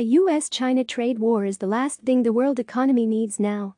A US-China trade war is the last thing the world economy needs now.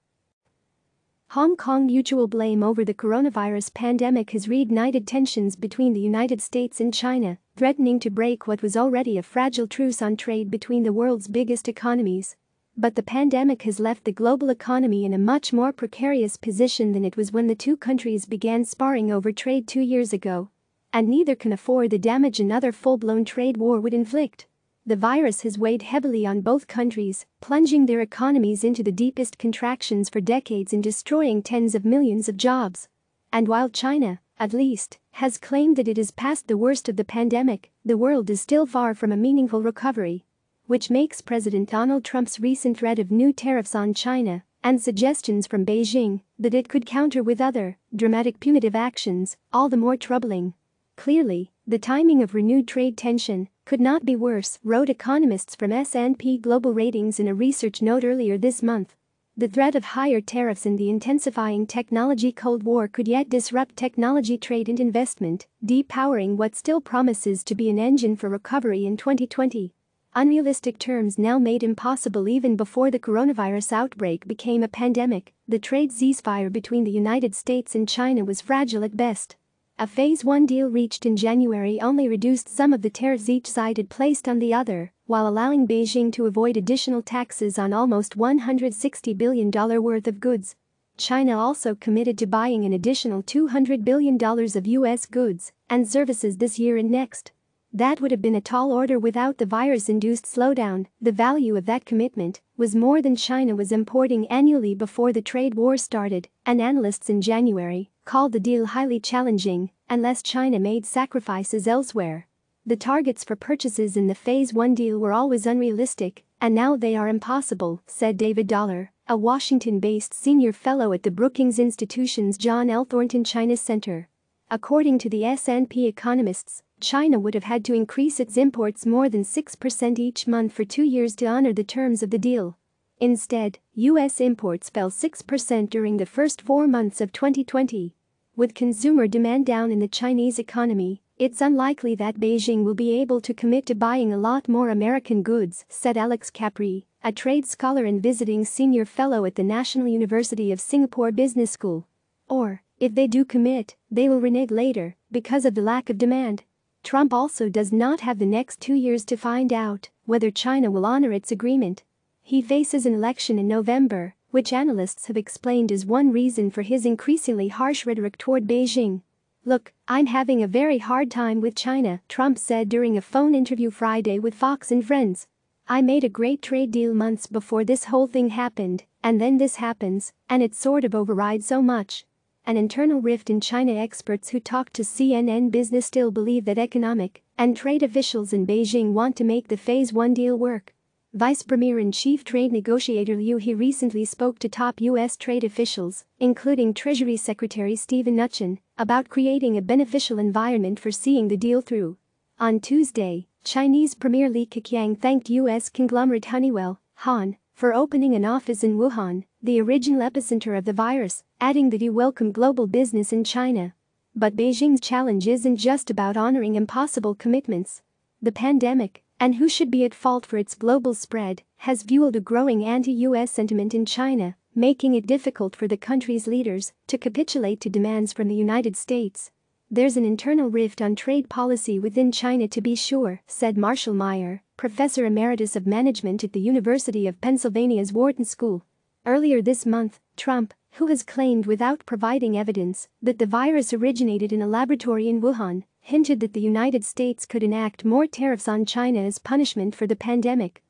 Hong Kong mutual blame over the coronavirus pandemic has reignited tensions between the United States and China, threatening to break what was already a fragile truce on trade between the world's biggest economies. But the pandemic has left the global economy in a much more precarious position than it was when the two countries began sparring over trade two years ago. And neither can afford the damage another full-blown trade war would inflict. The virus has weighed heavily on both countries, plunging their economies into the deepest contractions for decades and destroying tens of millions of jobs. And while China, at least, has claimed that it is past the worst of the pandemic, the world is still far from a meaningful recovery. Which makes President Donald Trump's recent threat of new tariffs on China and suggestions from Beijing that it could counter with other, dramatic punitive actions, all the more troubling. Clearly, the timing of renewed trade tension could not be worse, wrote economists from S&P Global Ratings in a research note earlier this month. The threat of higher tariffs and the intensifying technology Cold War could yet disrupt technology trade and investment, depowering what still promises to be an engine for recovery in 2020. Unrealistic terms now made impossible even before the coronavirus outbreak became a pandemic, the trade ceasefire between the United States and China was fragile at best. A Phase 1 deal reached in January only reduced some of the tariffs each side had placed on the other, while allowing Beijing to avoid additional taxes on almost $160 billion worth of goods. China also committed to buying an additional $200 billion of U.S. goods and services this year and next. That would have been a tall order without the virus-induced slowdown, the value of that commitment was more than China was importing annually before the trade war started, and analysts in January called the deal highly challenging unless China made sacrifices elsewhere. The targets for purchases in the Phase 1 deal were always unrealistic, and now they are impossible, said David Dollar, a Washington-based senior fellow at the Brookings Institution's John L. Thornton China Center. According to the S&P economists, China would have had to increase its imports more than 6% each month for two years to honor the terms of the deal. Instead, U.S. imports fell 6% during the first four months of 2020. With consumer demand down in the Chinese economy, it's unlikely that Beijing will be able to commit to buying a lot more American goods, said Alex Capri, a trade scholar and visiting senior fellow at the National University of Singapore Business School. Or, if they do commit, they will renege later because of the lack of demand. Trump also does not have the next two years to find out whether China will honor its agreement. He faces an election in November, which analysts have explained as one reason for his increasingly harsh rhetoric toward Beijing. Look, I'm having a very hard time with China, Trump said during a phone interview Friday with Fox and Friends. I made a great trade deal months before this whole thing happened, and then this happens, and it sort of overrides so much. An internal rift in China experts who talked to CNN Business still believe that economic and trade officials in Beijing want to make the Phase 1 deal work. Vice Premier and Chief Trade Negotiator Liu He recently spoke to top U.S. trade officials, including Treasury Secretary Steven Mnuchin, about creating a beneficial environment for seeing the deal through. On Tuesday, Chinese Premier Li Keqiang thanked U.S. conglomerate Honeywell, Han, for opening an office in Wuhan, the original epicenter of the virus, adding that he welcomed global business in China. But Beijing's challenge isn't just about honoring impossible commitments. The pandemic, and who should be at fault for its global spread, has fueled a growing anti-US sentiment in China, making it difficult for the country's leaders to capitulate to demands from the United States. There's an internal rift on trade policy within China to be sure, said Marshall Meyer, professor emeritus of management at the University of Pennsylvania's Wharton School Earlier this month, Trump, who has claimed without providing evidence that the virus originated in a laboratory in Wuhan, hinted that the United States could enact more tariffs on China as punishment for the pandemic.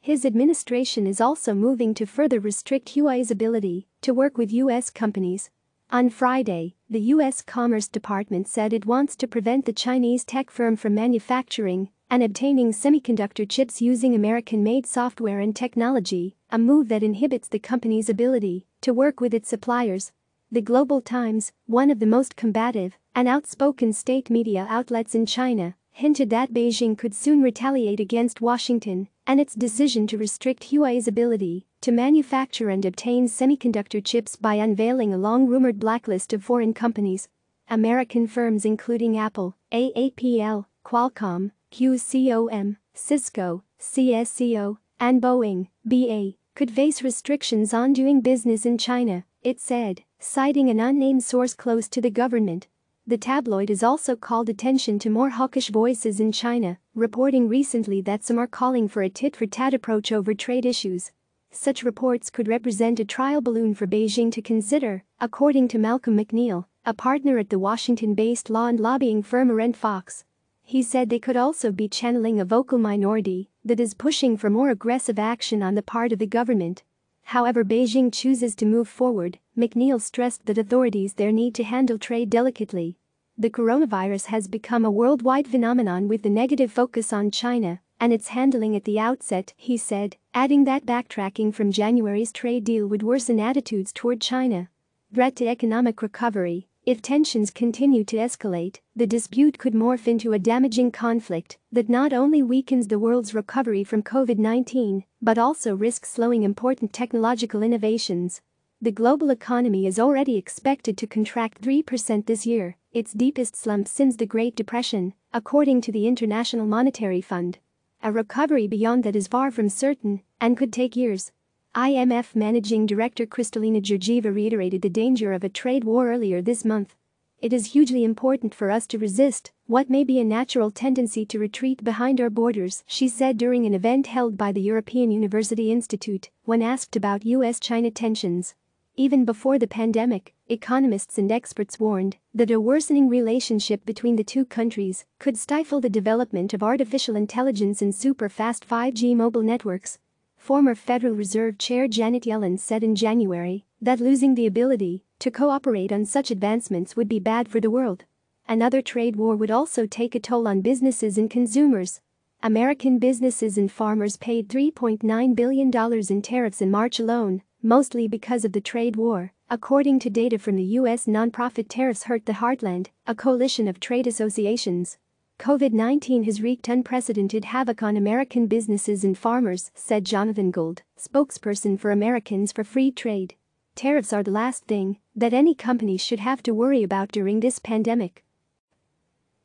His administration is also moving to further restrict Huawei's ability to work with U.S. companies. On Friday, the U.S. Commerce Department said it wants to prevent the Chinese tech firm from manufacturing and obtaining semiconductor chips using American-made software and technology, a move that inhibits the company's ability to work with its suppliers. The Global Times, one of the most combative and outspoken state media outlets in China, hinted that Beijing could soon retaliate against Washington and its decision to restrict Huawei's ability to manufacture and obtain semiconductor chips by unveiling a long-rumored blacklist of foreign companies. American firms including Apple, AAPL, Qualcomm, QCOM, Cisco, CSCO, and Boeing, BA, could face restrictions on doing business in China, it said, citing an unnamed source close to the government. The tabloid has also called attention to more hawkish voices in China, reporting recently that some are calling for a tit-for-tat approach over trade issues. Such reports could represent a trial balloon for Beijing to consider, according to Malcolm McNeil, a partner at the Washington-based law and lobbying firm Rent Fox. He said they could also be channeling a vocal minority that is pushing for more aggressive action on the part of the government. However Beijing chooses to move forward, McNeil stressed that authorities there need to handle trade delicately. The coronavirus has become a worldwide phenomenon with the negative focus on China and its handling at the outset, he said, adding that backtracking from January's trade deal would worsen attitudes toward China. Threat to economic recovery if tensions continue to escalate, the dispute could morph into a damaging conflict that not only weakens the world's recovery from COVID-19, but also risks slowing important technological innovations. The global economy is already expected to contract 3% this year, its deepest slump since the Great Depression, according to the International Monetary Fund. A recovery beyond that is far from certain and could take years, IMF Managing Director Kristalina Georgieva reiterated the danger of a trade war earlier this month. It is hugely important for us to resist what may be a natural tendency to retreat behind our borders, she said during an event held by the European University Institute when asked about US-China tensions. Even before the pandemic, economists and experts warned that a worsening relationship between the two countries could stifle the development of artificial intelligence and super-fast 5G mobile networks, Former Federal Reserve Chair Janet Yellen said in January that losing the ability to cooperate on such advancements would be bad for the world. Another trade war would also take a toll on businesses and consumers. American businesses and farmers paid $3.9 billion in tariffs in March alone, mostly because of the trade war, according to data from the U.S. nonprofit Tariffs Hurt the Heartland, a coalition of trade associations. COVID 19 has wreaked unprecedented havoc on American businesses and farmers, said Jonathan Gold, spokesperson for Americans for Free Trade. Tariffs are the last thing that any company should have to worry about during this pandemic.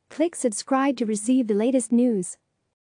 Click subscribe to receive the latest news.